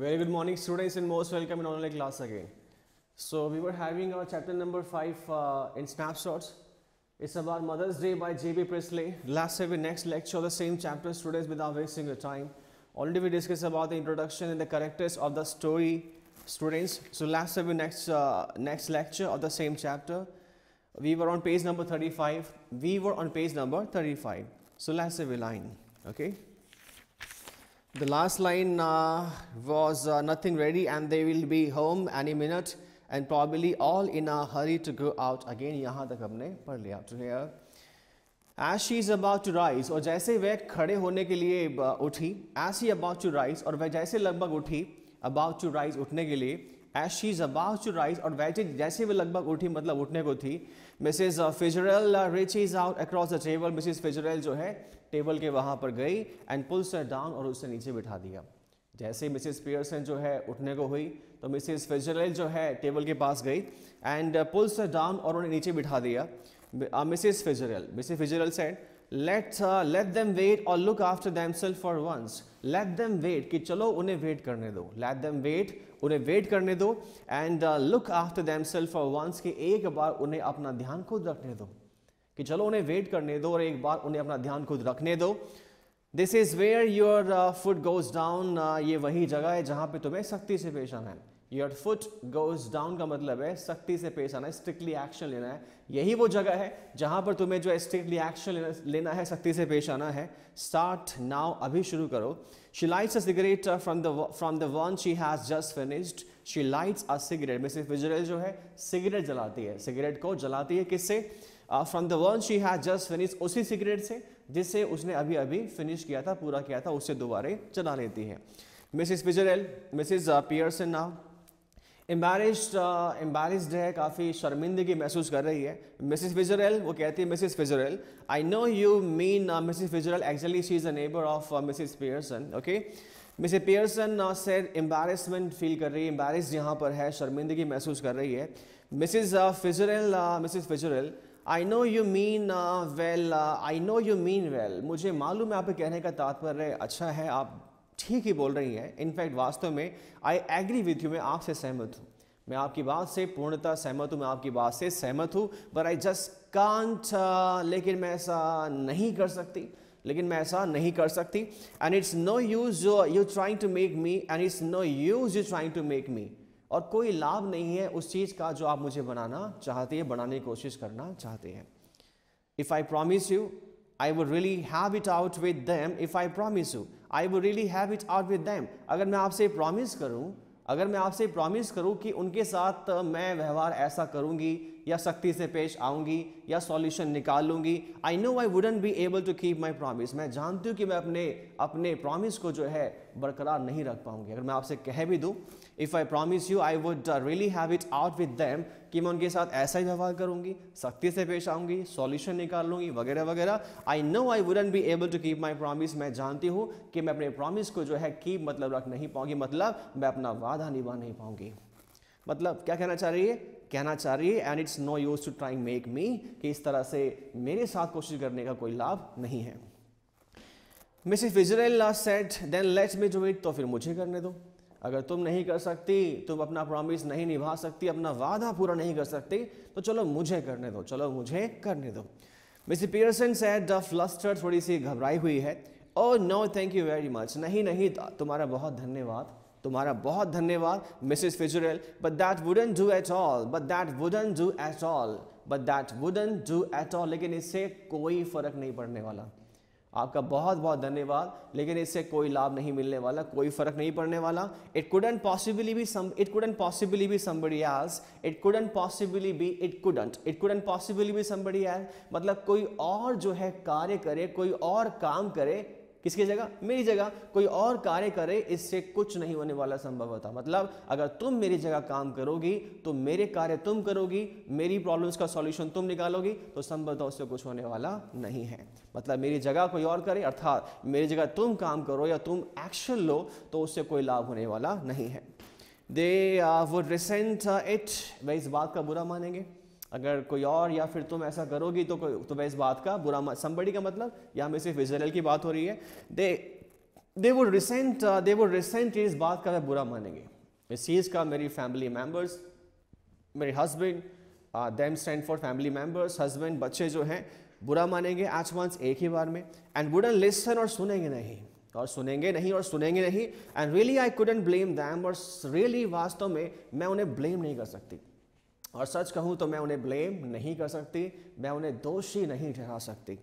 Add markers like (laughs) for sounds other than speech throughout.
Very good morning students and most welcome in online class again. So we were having our chapter number 5 uh, in snapshots. It's about Mother's Day by J.B. Presley. Last time we next lecture the same chapter students without wasting your time. Already we discussed about the introduction and the characters of the story students. So last time we next, uh, next lecture of the same chapter. We were on page number 35. We were on page number 35. So last time we line. Okay. The last line uh, was uh, nothing ready and they will be home any minute and probably all in a hurry to go out again. यहाँ तक हमने पढ़ लिया to here. As she is about to rise or जैसे वह खड़े होने के लिए uh, उठी as she about to rise और वह जैसे लगभग उठी about to rise उठने के लिए as she is about to rise और वैसे जैसे वह लगभग उठी मतलब उठने को थी Mrs Fitzgerald reaches out across the table Mrs Fitzgerald जो टेबल के वहाँ पर गई एंड पुल्स सर डाउन और उसे नीचे बिठा दिया जैसे मिसेस पियर्सन जो है उठने को हुई तो मिसेस फिजरेल जो है टेबल के पास गई एंड पुल सर डाउन और उन्हें नीचे बिठा दिया uh, Mrs Fitzgerald Mrs Fitzgerald said let let them wait और look after themselves for once let them wait कि चलो उन्हें वेट करने दो लेट देम वेट उन्हें वेट करने दो and look after themselves for once कि एक बार उन्हें अपना ध्यान खुद रखने दो कि चलो उन्हें वेट करने दो और एक बार उन्हें अपना ध्यान खुद रखने दो this is where your foot goes down ये वही जगह है जहां पे तुम्हें सख्ती से पेश आना है योर फुट गोज डाउन का मतलब है सख्ती से पेश आना है स्ट्रिक्टली एक्शन लेना है यही वो जगह है जहां पर तुम्हें जो है स्ट्रिक्टली एक्शन लेना है सख्ती से पेश आना है स्टार्ट नाउ अभी शुरू करो she light a cigarette from the from the one she has just finished she lights a cigarette Mrs Fitzgerald जो है सिगरेट जलाती है सिगरेट को जलाती है किससे from the one she has just finish उसी सिगरेट से जिससे उसने अभी अभी फिनिश किया था पूरा किया था उससे दोबारा चला लेती है Mrs Fitzgerald Mrs Pearson now embarrassed embarrassed है काफ़ी शर्मिंदगी महसूस कर रही है मिसिस फिजरल वो कहती है Mrs Fitzgerald I know you mean Mrs Fitzgerald actually she is a neighbour of Mrs Pearson okay Mrs Pearson sir embarrassment feel कर रही है एम्बेरस यहाँ पर है शर्मिंदगी महसूस कर रही है Mrs Fitzgerald Mrs Fitzgerald I know you mean well I know you mean well मुझे मालूम है आपके कहने का तात्पर्य अच्छा है आप ठीक ही बोल रही हैं इनफैक्ट वास्तव में आई एग्री विथ यू मैं आपसे सहमत हूँ मैं आपकी बात से पूर्णतः सहमत हूँ मैं आपकी बात से सहमत हूँ पर आई जस्ट कांट लेकिन मैं ऐसा नहीं कर सकती लेकिन मैं ऐसा नहीं कर सकती and it's no use you trying to make me and it's no use you trying to make me और कोई लाभ नहीं है उस चीज़ का जो आप मुझे बनाना चाहते हैं बनाने की कोशिश करना चाहते हैं if I promise you I would really have it out with them if I promise you I would really have it out with them अगर मैं आपसे प्रॉमिस करूँ अगर मैं आपसे प्रॉमिस करूं कि उनके साथ मैं व्यवहार ऐसा करूंगी या सख्ती से पेश आऊँगी या सॉल्यूशन निकालूंगी I know I wouldn't be able to keep my promise मैं जानती हूँ कि मैं अपने अपने प्रॉमिस को जो है बरकरार नहीं रख पाऊंगी अगर मैं आपसे कह भी दूँ if I promise you I would really have it out with them कि मैं उनके साथ ऐसा ही व्यवहार करूंगी सख्ती से पेश आऊँगी सॉल्यूशन निकाल लूंगी वगैरह वगैरह I know I wouldn't be able to keep my promise मैं जानती हूँ कि मैं अपने प्रॉमिस को जो है कीप मतलब रख नहीं पाऊँगी मतलब मैं अपना वादा निभा नहीं पाऊंगी मतलब क्या कहना चाह रही है कहना चाह रही है and it's no use to try make me कि इस तरह से मेरे साथ कोशिश करने का कोई लाभ नहीं है Mrs Fitzgerald said then let's me do it तो फिर मुझे करने दो अगर तुम नहीं कर सकती तुम अपना प्रॉमिस नहीं निभा सकती अपना वादा पूरा नहीं कर सकती तो चलो मुझे करने दो चलो मुझे करने दो Miss Pearson said the fluster थोड़ी सी घबराई हुई है oh no thank you very much नहीं नहीं तुम्हारा बहुत धन्यवाद तुम्हारा बहुत धन्यवाद Mrs Fitzgerald but that wouldn't do at all but that wouldn't do at all but that wouldn't do at all लेकिन इससे कोई फर्क नहीं पड़ने वाला आपका बहुत बहुत धन्यवाद लेकिन इससे कोई लाभ नहीं मिलने वाला कोई फर्क नहीं पड़ने वाला it couldn't possibly be some it couldn't possibly be somebody else it couldn't possibly be it couldn't it couldn't possibly be somebody else मतलब कोई और जो है कार्य करे कोई और काम करे किसकी जगह मेरी जगह कोई और कार्य करे इससे कुछ नहीं होने वाला संभव होता मतलब अगर तुम मेरी जगह काम करोगी तो मेरे कार्य तुम करोगी मेरी प्रॉब्लम्स का सॉल्यूशन तुम निकालोगी तो संभवतः उससे कुछ होने वाला नहीं है मतलब मेरी जगह कोई और करे अर्थात मेरी जगह तुम काम करो या तुम एक्शन लो तो उससे कोई लाभ होने वाला नहीं है दे वुड रिसेंट इट वह इस बात का बुरा मानेंगे अगर कोई और या फिर तुम ऐसा करोगी तो तुम्हें तो इस बात का बुरा संबड़ी का मतलब या हमें सिर्फ इसराइल की बात हो रही है दे दे वो रिसेंट दे वो रिसेंट इस बात का वह बुरा मानेंगे इस चीज़ का मेरी फैमिली मेम्बर्स मेरे husband them stand for family members husband बच्चे जो हैं बुरा मानेंगे आज वंस एक ही बार में एंड वुडन लिसन और सुनेंगे नहीं और सुनेंगे नहीं और सुनेंगे नहीं and really I couldn't blame them और रियली वास्तव में मैं उन्हें ब्लेम नहीं कर सकती और सच कहूँ तो मैं उन्हें ब्लेम नहीं कर सकती मैं उन्हें दोषी नहीं ठहरा सकती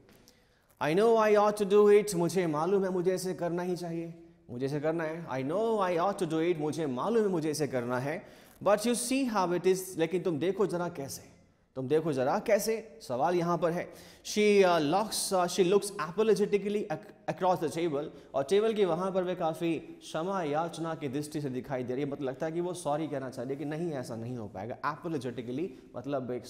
I know I ought to do it मुझे मालूम है मुझे इसे करना ही चाहिए मुझे इसे करना है I know I ought to do it मुझे मालूम है मुझे इसे करना है but you see how it is लेकिन तुम देखो ज़रा कैसे तुम देखो जरा कैसे सवाल यहां पर है she looks she looks apologetically across the table और टेबल के वहां पर वे काफ़ी क्षमा याचना की दृष्टि से दिखाई दे रही है मतलब लगता है कि वो सॉरी कहना चाह रही है कि नहीं ऐसा नहीं हो पाएगा एपोलोजेटिकली मतलब एक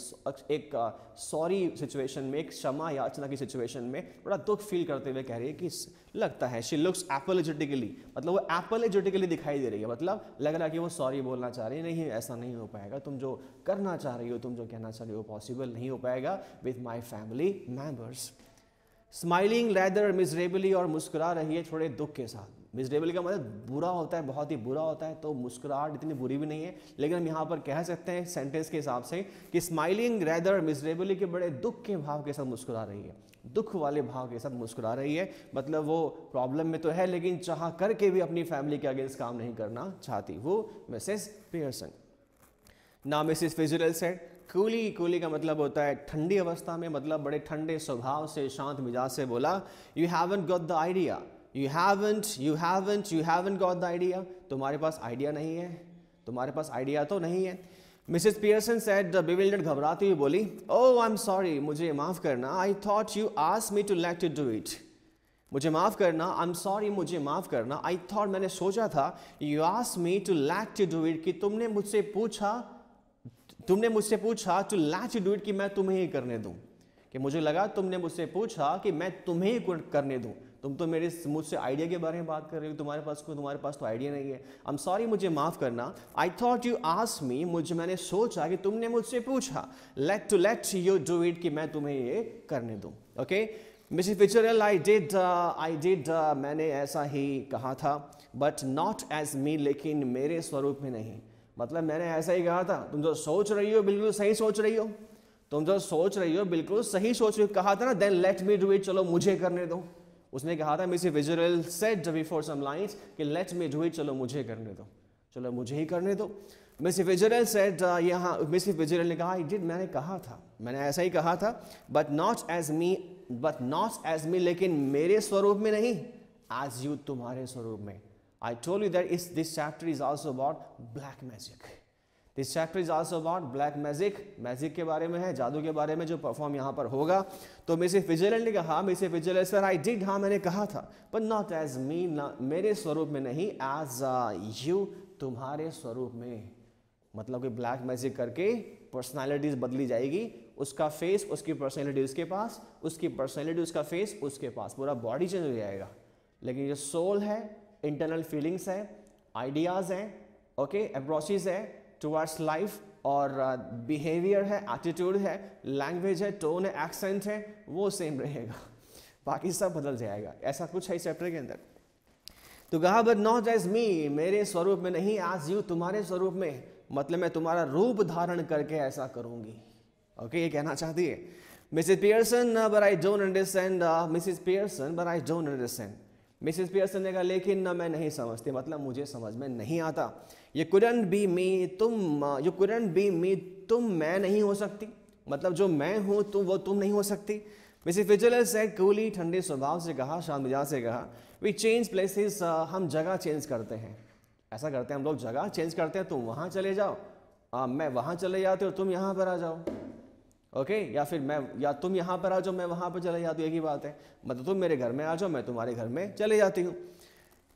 एक सॉरी uh, सिचुएशन में एक क्षमा याचना की सिचुएशन में बड़ा दुख फील करते हुए कह रही है कि लगता है शी लुक्स एपोलोजिटिकली मतलब वो एपोलोजिटिकली दिखाई दे रही है मतलब लग रहा है कि वो सॉरी बोलना चाह रही है नहीं ऐसा नहीं हो पाएगा तुम जो करना चाह रही हो तुम जो कहना चाह रही हो पॉसिबल नहीं हो पाएगा with my family members smiling rather miserably और मुस्कुरा रही है थोड़े दुख के साथ मिजरेबली का मतलब बुरा होता है बहुत ही बुरा होता है तो मुस्कुराहट इतनी बुरी भी नहीं है लेकिन हम यहाँ पर कह सकते हैं सेंटेंस के हिसाब से कि स्माइलिंग रेदर मिजरेबली के बड़े दुख के भाव के साथ मुस्कुरा रही है दुख वाले भाव के साथ मुस्कुरा रही है मतलब वो प्रॉब्लम में तो है लेकिन चाह करके भी अपनी फैमिली के अगेंस्ट काम नहीं करना चाहती वो मिसेस पियर्सन ना Mrs Fitzgerald said coolly coolly का मतलब होता है ठंडी अवस्था में मतलब बड़े ठंडे स्वभाव से शांत मिजाज से बोला you haven't got the idea you haven't you haven't you haven't got the idea तुम्हारे पास आइडिया नहीं है तुम्हारे पास आइडिया तो नहीं है मिसेस पियर्सन सेड बिविल्डर घबराती हुई बोली ओ आई एम सॉरी मुझे माफ़ करना I thought you ask me to let to do it मुझे माफ़ करना आई एम सॉरी मुझे माफ़ करना आई थॉट मैंने सोचा था you ask me to let to do it कि तुमने मुझसे पूछा तुमने मुझसे पूछा to let to do it कि मैं तुम्हें ही करने दूँ कि मुझे लगा तुमने मुझसे पूछा कि मैं तुम्हें ही करने दूँ तुम तो मेरे मुझसे आइडिया के बारे में बात कर रहे हो तुम्हारे पास कोई तुम्हारे पास तो आइडिया नहीं है आई एम सॉरी मुझे माफ़ करना आई थॉट यू आस मी मुझे मैंने सोचा कि तुमने मुझसे पूछा let to let you do it कि मैं तुम्हें ये करने दूँ okay Miss Fitzgerald I did I did मैंने ऐसा ही कहा था बट नॉट एज मी लेकिन मेरे स्वरूप में नहीं मतलब मैंने ऐसा ही कहा था तुम जो सोच रही हो बिल्कुल सही सोच रही हो तुम जो सोच रही हो बिल्कुल सही सोच रही हो कहा था ना then let me do it चलो मुझे करने दो उसने कहा था मिसी विजरल सेट बिफोर सम लाइन्स कि लेट मे डू इट चलो मुझे करने दो चलो मुझे ही करने दो मिस विजरल सेट यहाँ मिस विजरल ने कहा आई डिड मैंने कहा था मैंने ऐसा ही कहा था but not as me but not as me लेकिन मेरे स्वरूप में नहीं एज यू तुम्हारे स्वरूप में आई टोल यू दैट इस this chapter is also about black magic this chapter is also about black magic magic के बारे में है जादू के बारे में जो परफॉर्म यहाँ पर होगा तो मिसे फिजरल ने कहा मिसे फिजरल सर आई डिड हाँ मैंने कहा था पर नॉट एज मी मेरे स्वरूप में नहीं एज यू uh, तुम्हारे स्वरूप में मतलब कि ब्लैक मैजिक करके पर्सनैलिटीज बदली जाएगी उसका फेस उसकी पर्सनैलिटी उसके पास उसकी पर्सनैलिटी उसका फेस उसके पास पूरा बॉडी चेंज हो जाएगा लेकिन जो सोल है इंटरनल फीलिंग्स है आइडियाज़ हैं ओके अप्रोचेज है टुवर्ड्स लाइफ और बिहेवियर uh, है एटीट्यूड है लैंग्वेज है टोन है एक्सेंट है वो सेम रहेगा (laughs) बाकी सब बदल जाएगा ऐसा कुछ है इस चैप्टर के अंदर तो कहा बट नॉट एज मी मेरे स्वरूप में नहीं आज यू तुम्हारे स्वरूप में मतलब मैं तुम्हारा रूप धारण करके ऐसा करूंगी ओके okay, ये कहना चाहती है Mrs Pearson but I don't understand Mrs Pearson but I don't understand Mrs Pearson ने कहा लेकिन न मैं नहीं समझती मतलब मुझे समझ में नहीं आता ये कुरन बी मी तुम यू कुरन बी मी तुम मैं नहीं हो सकती मतलब जो मैं हूँ तुम तो वो तुम नहीं हो सकती मिसी फिजल से कूली ठंडे स्वभाव से कहा शांत मिजाज से कहा वी चेंज प्लेसेस हम जगह चेंज करते हैं ऐसा करते हैं हम लोग जगह चेंज करते हैं तुम तो वहाँ चले जाओ आ, मैं वहाँ चले जाते हो तुम यहाँ पर आ जाओ ओके या फिर मैं या तुम यहाँ पर आ जाओ मैं वहाँ पर चले जाती हूँ एक ही बात है मतलब तुम मेरे घर में आ जाओ मैं तुम्हारे घर में चले जाती हूँ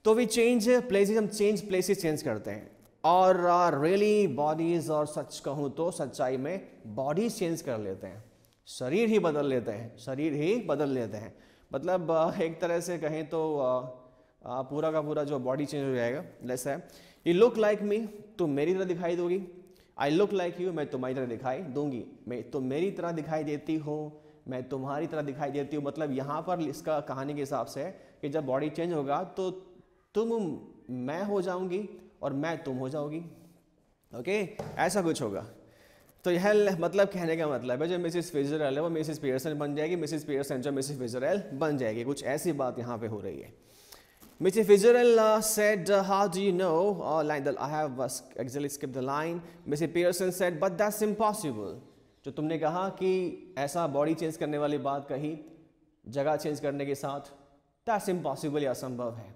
तो वी चेंज प्लेसेस हम चेंज प्लेसेस चेंज करते हैं और रियली uh, बॉडीज और सच कहूँ तो सच्चाई में बॉडी चेंज कर लेते हैं शरीर ही बदल लेते हैं शरीर ही बदल लेते हैं मतलब uh, एक तरह से कहें तो uh, पूरा का पूरा जो बॉडी चेंज हो जाएगा लेस है यू लुक लाइक मी तुम मेरी तरह दिखाई दोगी आई लुक लाइक यू मैं तुम्हारी तरह दिखाई दूंगी मैं तुम तो मेरी तरह दिखाई देती हो मैं तुम्हारी तरह दिखाई देती हूँ मतलब यहाँ पर इसका कहानी के हिसाब से कि जब बॉडी चेंज होगा तो तुम मैं हो जाऊंगी और मैं तुम हो जाओगी ओके ऐसा कुछ होगा तो यह मतलब कहने का मतलब है जो मिसिस फिजरल है वो मिसिस पियर्सन बन जाएगी मिसिस पियर्सन जो मिसिस फिजरल बन जाएगी कुछ ऐसी बात यहाँ पे हो रही है Mrs Fitzgerald said how do you know line I have I skip the line Mrs Pearson said but that's impossible जो तुमने कहा कि ऐसा बॉडी चेंज करने वाली बात कही जगह चेंज करने के साथ दैट्स इम्पॉसिबल या असंभव है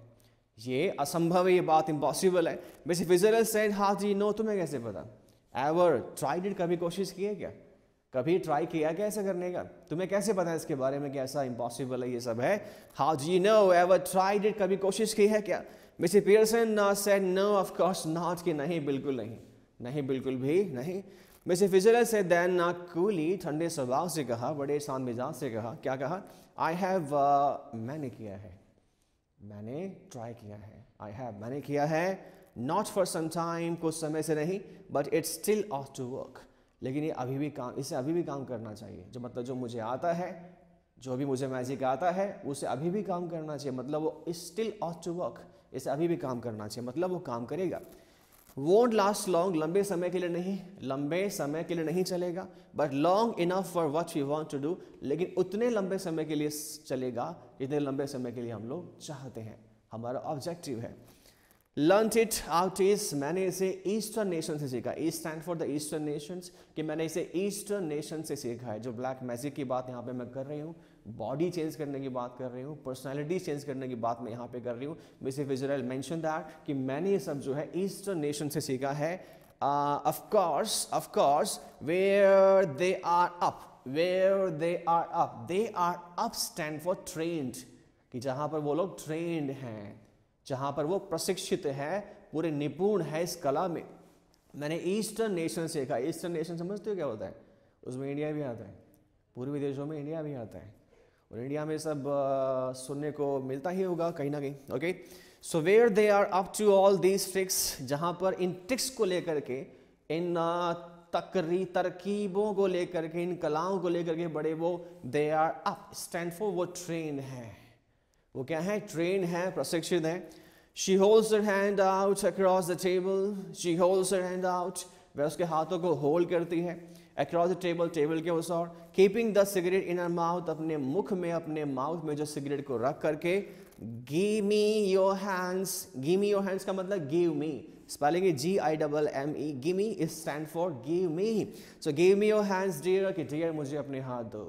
ये असंभव है ये बात इम्पॉसिबल है बेसि फिजिकल सेड हाँ जी नो तुम्हें कैसे पता एवर ट्राइड इट कभी कोशिश की है क्या कभी ट्राई किया क्या ऐसा करने का तुम्हें कैसे पता है इसके बारे में कि ऐसा इम्पॉसिबल है ये सब है हाउ जी नो एवर ट्राइड इट कभी कोशिश की है क्या Miss Pearson said no of course not कि नहीं बिल्कुल नहीं नहीं बिल्कुल भी नहीं मिस फिजरल से दैन ना कूली ठंडे स्वभाव से कहा बड़े शान मिजाज से कहा क्या कहा आई हैव uh, मैंने किया है मैंने ट्राई किया है आई हैव मैंने किया है नॉट फॉर सम टाइम कुछ समय से नहीं but it's still off to work लेकिन ये अभी भी काम इसे अभी भी काम करना चाहिए जो मतलब जो मुझे आता है जो भी मुझे मैजिक आता है उसे अभी भी काम करना चाहिए मतलब वो is still off to work इसे अभी भी काम करना चाहिए मतलब वो काम करेगा वोट लास्ट लॉन्ग लंबे समय के लिए नहीं लंबे समय के लिए नहीं चलेगा but long enough for what you want to do लेकिन उतने लंबे समय के लिए चलेगा इतने लंबे समय के लिए हम लोग चाहते हैं हमारा ऑब्जेक्टिव है लर्न इट आउट इज मैंने इसे ईस्टर्न नेशन से सीखा E stand for the eastern nation कि मैंने इसे ईस्टर्न नेशन से सीखा है जो ब्लैक मैजिक की बात यहाँ पे मैं कर रही हूँ बॉडी चेंज करने की बात कर रही हूँ पर्सनैलिटी चेंज करने की बात मैं यहाँ पे कर रही हूँ मिस इजराइल मैंशन दैट कि मैंने ये सब जो है ईस्टर्न नेशन से सीखा है of course where they are up where they are up they are up stand for trend कि जहाँ पर वो लोग ट्रेंड हैं जहां पर वो प्रशिक्षित है पूरे निपुण है इस कला में मैंने ईस्टर्न नेशन सीखा ईस्टर्न नेशन समझते हो क्या होता है उसमें इंडिया भी आता है पूर्वी देशों में इंडिया भी आता है और इंडिया में सब आ, सुनने को मिलता ही होगा कहीं ना कहीं okay so where they are up to all these tricks जहाँ पर इन ट्रिक्स को लेकर के इन तकरी तरकीबों को लेकर के इन कलाओं को लेकर के बड़े वो they are up stand for वो ट्रेन है वो क्या है ट्रेन है प्रशिक्षित है she holds her hand out across the table she holds her hand out वह उसके हाथों को होल्ड करती है अक्रॉस द टेबल टेबल के उस और keeping the cigarette in her mouth अपने मुख में अपने माउथ में जो सिगरेट को रख करके gimme your hands gimme your hands का मतलब give me spelling G I double M E gimme is stand for give me so give me your hands dear कि डियर मुझे अपने हाथ दो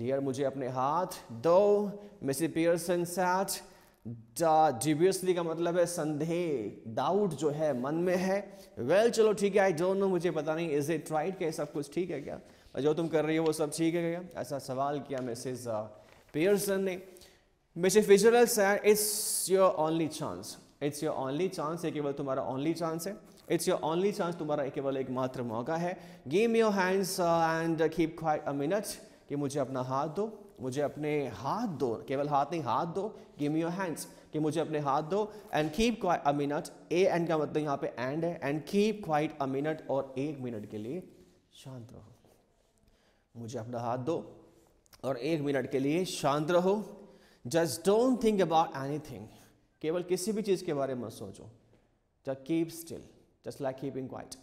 डियर मुझे अपने हाथ दो मिसी पियर्सन सैट डिबियसली का मतलब है संदेह डाउट जो है मन में है वेल well, चलो ठीक है आई डोंट नो मुझे पता नहीं इज इट राइट क्या सब कुछ ठीक है क्या और जो तुम कर रही हो वो सब ठीक है क्या ऐसा सवाल किया मिसेज पियर्सन ने Mrs Fitzgerald said it's your only chance it's your only chance ये केवल तुम्हारा ओनली चांस है इट्स योर ओनली चांस तुम्हारा केवल एक मात्र मौका है gimme your hands and keep quiet a minute कि मुझे अपना हाथ दो मुझे अपने हाथ दो केवल हाथ नहीं हाथ दो गेम योर हैंड्स कि मुझे अपने हाथ दो and keep quiet a minute A and का मतलब यहाँ पे एंड है and keep quiet a minute और एक मिनट के लिए शांत रहो मुझे अपना हाथ दो और एक मिनट के लिए शांत रहो just don't think about anything केवल किसी भी चीज़ के बारे में सोचो the keep still just like keeping quiet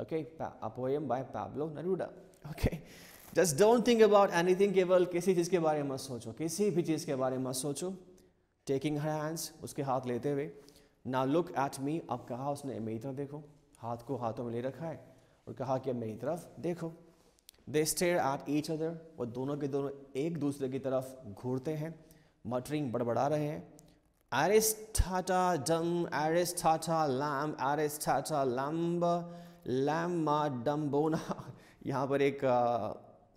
okay a poem by Pablo Neruda okay just don't think about anything केवल किसी चीज़ के बारे में सोचो किसी भी चीज़ के बारे में सोचो टेकिंग हर हैंड्स उसके हाथ लेते हुए ना लुक एट मी अब कहा उसने मेरी तरफ देखो हाथ को हाथों में ले रखा है और कहा कि मेरी तरफ देखो they stare at each other और दोनों के दोनों एक दूसरे की तरफ घूरते हैं मटरिंग बड़बड़ा रहे हैं Aristata dum, Aristata lamb, Aristata lamb, लैमा डम्बोना यहाँ पर एक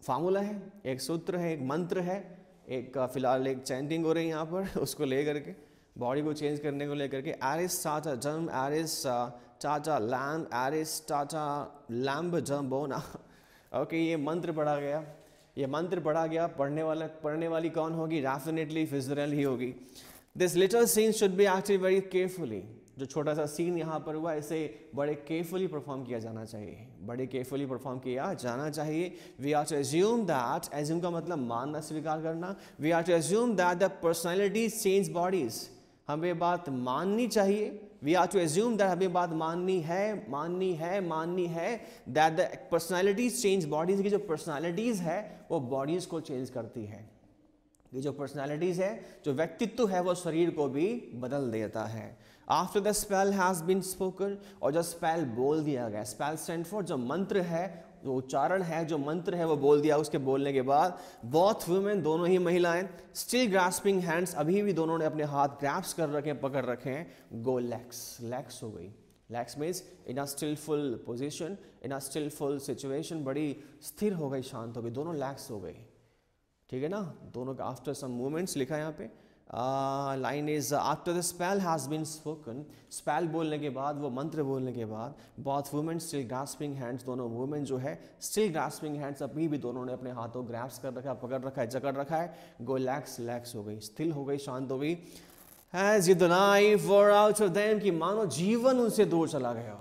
फार्मूला uh, है एक सूत्र है एक मंत्र है एक uh, फिलहाल एक चैंटिंग हो रही है यहाँ पर (laughs) उसको ले करके बॉडी को चेंज करने को लेकर के एरिस चाचा जम आरिस चाचा लैम आरिस चाचा लैम्ब बोना ओके ये मंत्र पढ़ा गया ये मंत्र पढ़ा गया पढ़ने वाला पढ़ने वाली कौन होगी डेफिनेटली फिजरल ही होगी this little scene should be acted very carefully जो छोटा सा सीन यहाँ पर हुआ इसे बड़े केयरफुली परफॉर्म किया जाना चाहिए बड़े केयरफुली परफॉर्म किया जाना चाहिए we are to assume that assume का मतलब मानना स्वीकार करना we are to assume that the personality change bodies हमें बात माननी चाहिए we are to assume that हमें बात माननी है माननी है माननी है that the personalities change bodies की जो पर्सनैलिटीज़ है वो बॉडीज़ को चेंज करती है ये जो पर्सनालिटीज़ है जो व्यक्तित्व है वो शरीर को भी बदल देता है after the spell has been spoken और जो स्पेल बोल दिया गया स्पेल सेंट फॉर जो मंत्र है जो उच्चारण है जो मंत्र है वो बोल दिया उसके बोलने के बाद बॉथ वुमेन दोनों ही महिलाएं स्टिल ग्रास्पिंग हैंड्स अभी भी दोनों ने अपने हाथ ग्रैप्स कर रखे पकड़ रखे हैं गो लैक्स लैक्स हो गई lax means in a stillful position in a stillful situation बड़ी स्थिर हो गई शांत हो गई दोनों लैक्स हो गई ठीक है ना दोनों का आफ्टर सम मूवमेंट्स लिखा है यहाँ पे line is after the spell has been spoken spell बोलने के बाद वो मंत्र बोलने के बाद बहुत वुमेन स्टिल ग्रास्पिंग हैंड्स दोनों वुमेन जो है स्टिल ग्रास्पिंग हैंड्स अभी भी दोनों ने अपने हाथों ग्रैप्स कर रखा है पकड़ रखा है जकड़ रखा है गो लैक्स लैक्स हो गई स्थिल हो गई शांत हो गई has you knife for out of then की मानो जीवन उनसे दूर चला गया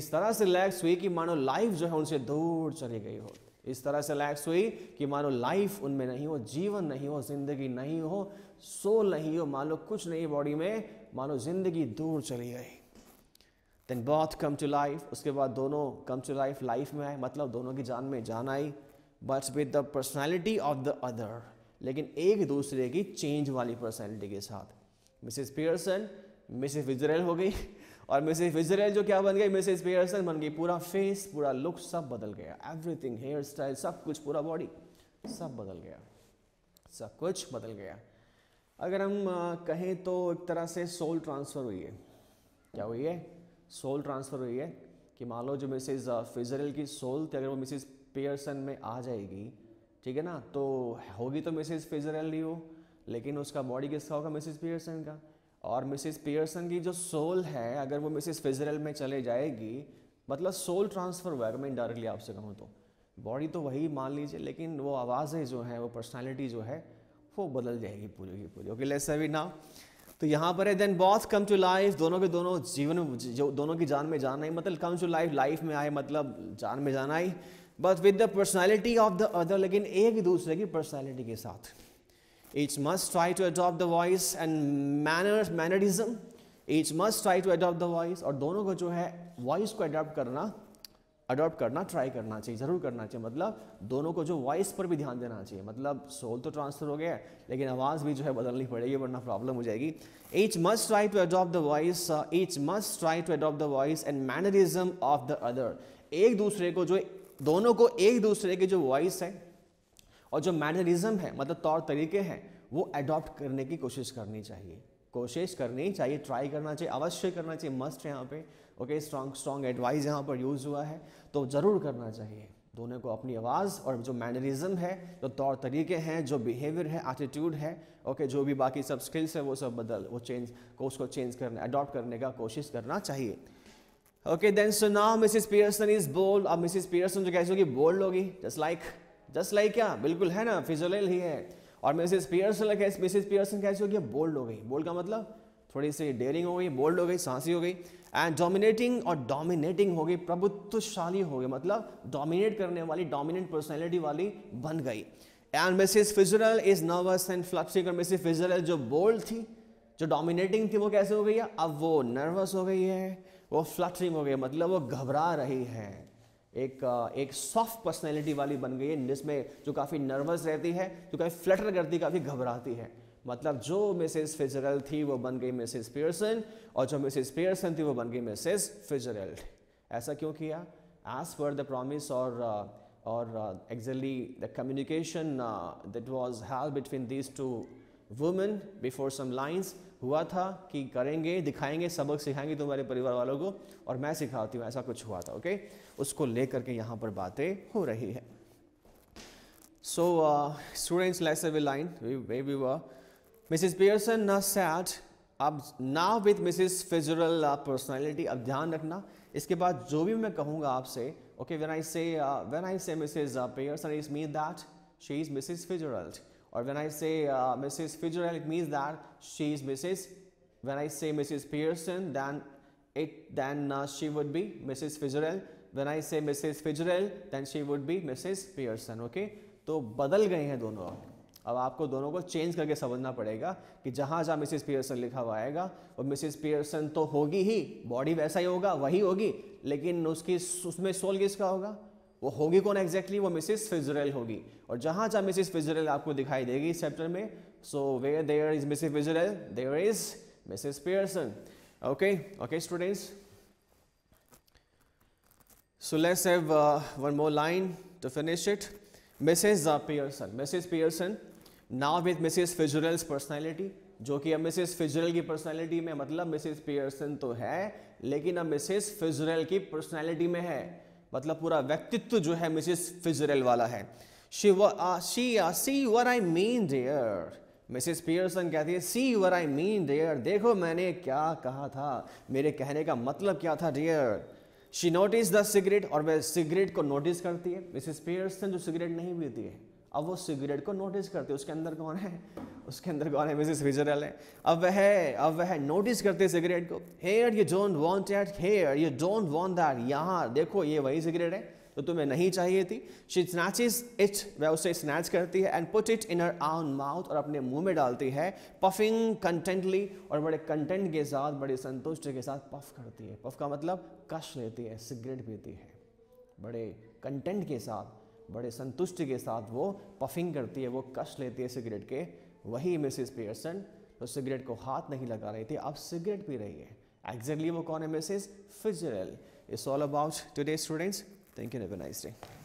इस तरह से लैक्स हुई कि मानो लाइफ जो है उनसे दूर चली गई हो इस तरह से लैक्स हुई कि मानो लाइफ उनमें नहीं हो जीवन नहीं हो जिंदगी नहीं हो सोल नहीं हो मानो कुछ नहीं बॉडी में मानो जिंदगी दूर चली गई then both come to life उसके बाद दोनों कम टू लाइफ लाइफ में आए मतलब दोनों की जान में जान आई but with the personality of the other लेकिन एक दूसरे की चेंज वाली पर्सनैलिटी के साथ मिसिज पियर्सन मिसिज विजरेल हो गई और मिसेज विजरेल जो क्या बन गई मिसेज पेयरसन बन गई पूरा फेस पूरा लुक सब बदल गया एवरीथिंग हेयर स्टाइल सब कुछ पूरा बॉडी सब बदल गया सब कुछ बदल गया अगर हम कहें तो एक तरह से सोल ट्रांसफ़र हुई है क्या हुई है सोल ट्रांसफ़र हुई है कि मान लो जो मिसेज फिजरेल की सोल थी अगर वो मिसेज पेयरसन में आ जाएगी ठीक है ना तो होगी तो मिसेज फिजरेल ही हो लेकिन उसका बॉडी किसका होगा मिसेज पेयरसन का और मिसिस पियर्सन की जो सोल है अगर वो मिसिस फिजरल में चले जाएगी मतलब सोल ट्रांसफ़र हुआ है मैं डायरेक्टली आपसे कहूँ तो बॉडी तो वही मान लीजिए लेकिन वो आवाज़ें जो हैं वो पर्सनैलिटी जो है वो बदल जाएगी पूरी की पूरी ओके लेट्स अभी ना तो यहाँ पर है then both come to life दोनों के दोनों जीवन जो दोनों की जान में जान आई मतलब कम टू लाइफ लाइफ में आए मतलब जान में जान आई but with the personality of the other लेकिन एक दूसरे की पर्सनैलिटी के साथ It must try to adopt the voice and manner mannerism. It must try to adopt the voice और दोनों को जो है voice को adopt करना अडॉप्ट करना ट्राई करना चाहिए ज़रूर करना चाहिए मतलब दोनों को जो वॉइस पर भी ध्यान देना चाहिए मतलब सोल तो ट्रांसफर हो गया लेकिन आवाज़ भी जो है बदलनी पड़ेगी वरना प्रॉब्लम हो जाएगी each must try to adopt the voice each must try to adopt the voice and mannerism of the other एक दूसरे को जो दोनों को एक दूसरे की जो वॉइस है और जो मैनरिज्म है मतलब तौर तरीके हैं वो एडॉप्ट करने की कोशिश करनी चाहिए कोशिश करनी ही चाहिए ट्राई करना चाहिए अवश्य करना चाहिए मस्ट यहाँ पे ओके स्ट्रॉन्ग स्ट्रॉन्ग एडवाइस यहाँ पर यूज़ हुआ है तो ज़रूर करना चाहिए दोनों को अपनी आवाज़ और जो मैनरिज्म है जो तौर तरीके हैं जो बिहेवियर है एटीट्यूड है ओके जो भी बाकी सब स्किल्स है वो सब बदल वो चेंज को उसको चेंज करने अडॉप्ट करने का कोशिश करना चाहिए okay then so now Mrs Pearson is bold अब मिसेस पियर्सन जो कैसे होगी बोल्ड होगी जस्ट लाइक जस्ट लाइक क्या बिल्कुल है ना फिजोलेल ही है और मिसेस पियर्सन कैसे मिसेस पियर्सन कैसी हो गई बोल्ड हो गई बोल्ड का मतलब थोड़ी सी डेयरिंग हो गई बोल्ड हो गई सांसी हो गई एंड डोमिनेटिंग और डोमिनेटिंग हो गई प्रभुत्वशाली हो गई मतलब डोमिनेट करने वाली डोमिनेंट पर्सनैलिटी वाली बन गई and Mrs Fitzgerald is nervous and fluxing और मिसेस फिजरल जो बोल्ड थी जो डोमिनेटिंग थी वो कैसे हो गई है अब वो नर्वस हो गई है वो फ्लक्सिंग हो गई मतलब वो घबरा रही है एक एक सॉफ्ट पर्सनैलिटी वाली बन गई है जिसमें जो काफ़ी नर्वस रहती है जो काफ़ी फ्लटर करती काफ़ी घबराती है मतलब जो मिसेस फिजरल थी वो बन गई मिसेस पियर्सन और जो मिसेस पियर्सन थी वो बन गई मिसेस फिजरल ऐसा क्यों किया एज पर द प्रॉमिस और और exactly the communication that was have between these two women before some lines हुआ था कि करेंगे दिखाएंगे सबक सिखाएंगे तुम्हारे परिवार वालों को और मैं सिखाती हूँ ऐसा कुछ हुआ था ओके उसको लेकर के यहाँ पर बातें हो रही है so students less away line way we were Mrs Pearson ना सैट अब ना विथ मिसिस फिजरल पर्सनैलिटी अब ध्यान रखना इसके बाद जो भी मैं कहूँगा आपसे ओके वेन आई से when I say Mrs Pearson is me that she is Mrs Fitzgerald or when I say uh, Mrs. Fitzgerald, it means that she is Mrs. When I say Mrs. Pearson, then it then uh, she would be Mrs. Fitzgerald. When I say Mrs. Fitzgerald, then she would be Mrs. Pearson. Okay, तो बदल गए हैं दोनों अब आपको दोनों को change करके समझना पड़ेगा कि जहाँ जहाँ मिसिस पियर्सन लिखा हुआ आएगा वो मिसिस पियर्सन तो होगी ही बॉडी वैसा ही होगा वही होगी लेकिन उसकी उसमें सोल किसका होगा वो होगी कौन एग्जैक्टली exactly? वो मिसिस फिजरेल होगी और जहाँ जहाँ मिसिस फिजरल आपको दिखाई देगी इस चैप्टर में so where there is Mrs Fitzgerald there is Mrs Pearson okay okay students so let's have one more line to finish it Mrs Mrs. Pearson, uh, Mrs. Uh, Pearson, now with Mrs. Fitzgerald's जो कि अब Mrs फिजरल की personality में मतलब Mrs Pearson तो है लेकिन अब मिसिस फिजरेल की पर्सनैलिटी में है मतलब पूरा व्यक्तित्व जो है मिसेस फिजरेल वाला है she she see were I mean Mrs Pearson कहती है सी वर आई मीन डेयर देखो मैंने क्या कहा था मेरे कहने का मतलब क्या था dear she notice the cigarette और वह सिगरेट को नोटिस करती है मिसेस पियर्सन जो सिगरेट नहीं पीती है अब वो सिगरेट को नोटिस करते उसके अंदर कौन है उसके अंदर कौन है मिसेस फिजरल है अब वह अब वह नोटिस करते सिगरेट को here you don't want at here you don't want that यहाँ देखो ये वही सिगरेट है तो तुम्हें नहीं चाहिए थी शी स्नैचेज इट वह उसे स्नैच करती है and put it in her own mouth और अपने मुंह में डालती है पफिंग कंटेंटली और बड़े कंटेंट के साथ बड़े संतुष्ट के साथ पफ करती है पफ का मतलब कश लेती है सिगरेट पीती है बड़े कंटेंट के साथ बड़े संतुष्टि के साथ वो पफिंग करती है वो कश लेती है सिगरेट के वही मिसिस पियर्सन तो सिगरेट को हाथ नहीं लगा रही थी अब सिगरेट पी रही है एग्जैक्टली वो कौन है Mrs Fitzgerald it's all about today students thank you nice day